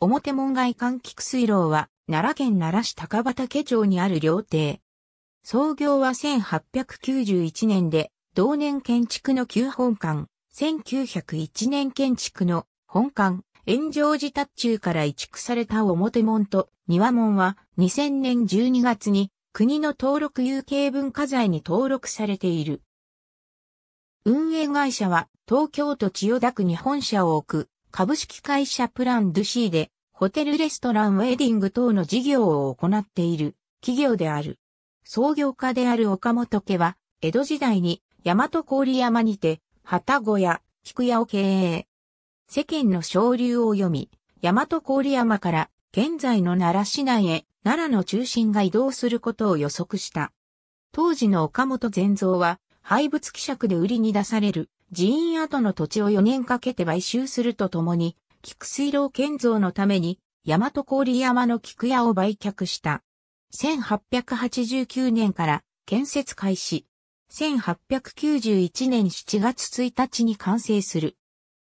表門外換気水路は、奈良県奈良市高畑町にある料亭。創業は1891年で、同年建築の旧本館、1901年建築の本館、炎上寺達中から移築された表門と庭門は2000年12月に国の登録有形文化財に登録されている。運営会社は東京都千代田区に本社を置く株式会社プランドゥシーで、ホテルレストランウェディング等の事業を行っている企業である。創業家である岡本家は、江戸時代に大和郡山にて、旗小屋、菊屋を経営。世間の昇流を読み、大和郡山から現在の奈良市内へ奈良の中心が移動することを予測した。当時の岡本全蔵は、廃物希釈で売りに出される寺院跡の土地を4年かけて買収するとともに、菊水路建造のために、大和郡山の菊屋を売却した。1889年から建設開始。1891年7月1日に完成する。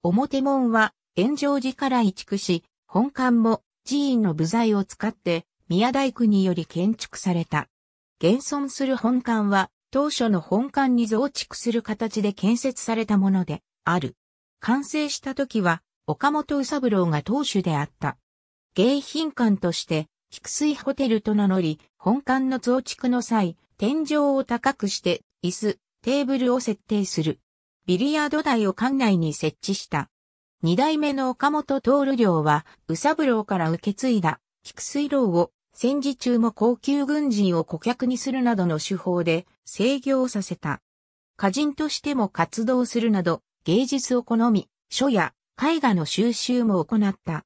表門は、炎上寺から移築し、本館も寺院の部材を使って宮大工により建築された。現存する本館は当初の本館に増築する形で建設されたものである。完成した時は、岡本宇三郎が当主であった。迎賓館として、菊水ホテルと名乗り、本館の増築の際、天井を高くして、椅子、テーブルを設定する。ビリヤード台を館内に設置した。二代目の岡本徹寮は、宇三郎から受け継いだ、菊水楼を戦時中も高級軍人を顧客にするなどの手法で制御をさせた。歌人としても活動するなど、芸術を好み、書や絵画の収集も行った。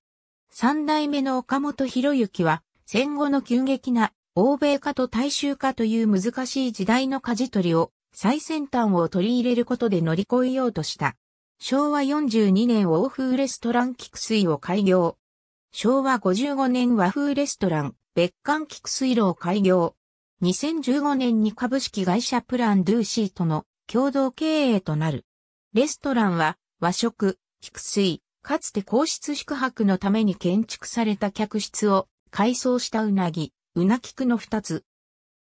三代目の岡本博之は、戦後の急激な欧米化と大衆化という難しい時代の舵取りを最先端を取り入れることで乗り越えようとした。昭和42年欧風レストラン菊水を開業。昭和55年和風レストラン別館菊水路開業。2015年に株式会社プランドゥーシートの共同経営となる。レストランは和食、菊水、かつて皇室宿泊のために建築された客室を改装したうなぎ、うな菊の二つ。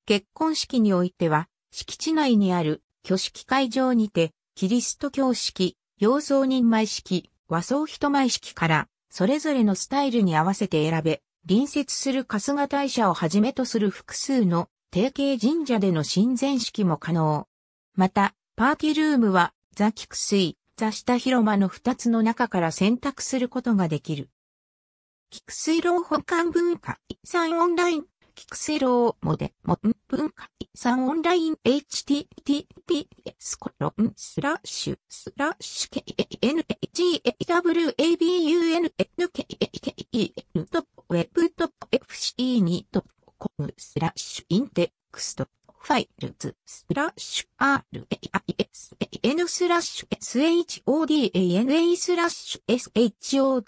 結婚式においては、敷地内にある挙式会場にて、キリスト教式、洋装人前式、和装人前式から、それぞれのスタイルに合わせて選べ、隣接する春日大社をはじめとする複数の定型神社での神前式も可能。また、パーティルームは、ザ・菊水、ザ・下広間の2つの中から選択することができる。菊水ー保管文化遺産オンライン、菊ローモデモン文化遺産オンライン https コロンスラッシュスラッシュ k n g a w a b u n n k a k e n web.fc2.com スラッシュインテクストファイルズスラッシュ RAISAN スラッシュ SHODANA スラッシュ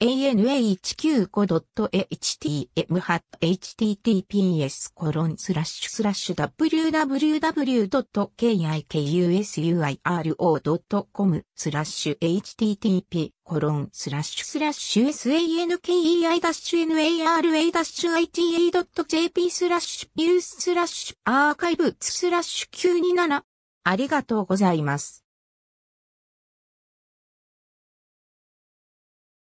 SHODANA195.htm ハッ https コロンスラッシュスラッシュ www.kikusuiro.com スラッシュ http コロンスラッシュスラッシュ sankei-nara-ite.jp スラッシュニューススラッシュアーカイブスラッシュ927ありがとうございます。